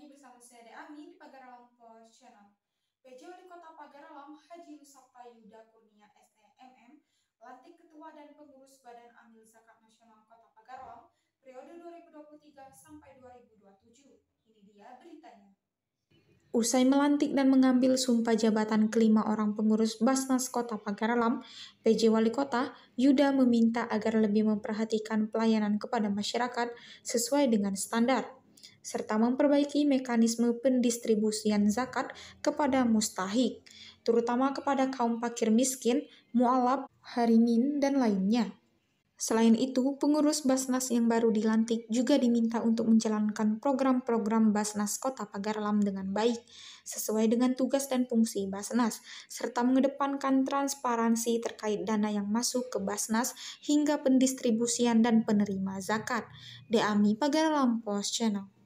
lagi bersama saya Deami di Pagaralam Plus Channel. PJ Wali Kota Pagaralam Haji Lusakta Yuda Kurnia STMM e melantik Ketua dan Pengurus Badan Amil Zakat Nasional Kota Pagaralam periode 2023 sampai 2027. Ini dia beritanya. Usai melantik dan mengambil sumpah jabatan kelima orang pengurus Basnas Kota Pagaralam, PJ Wali Kota, Yuda meminta agar lebih memperhatikan pelayanan kepada masyarakat sesuai dengan standar serta memperbaiki mekanisme pendistribusian zakat kepada mustahik, terutama kepada kaum pakir miskin, mualaf, harimin, dan lainnya. Selain itu, pengurus Basnas yang baru dilantik juga diminta untuk menjalankan program-program Basnas Kota Pagarlam dengan baik, sesuai dengan tugas dan fungsi Basnas, serta mengedepankan transparansi terkait dana yang masuk ke Basnas hingga pendistribusian dan penerima zakat. Deami Pagarlam Post Channel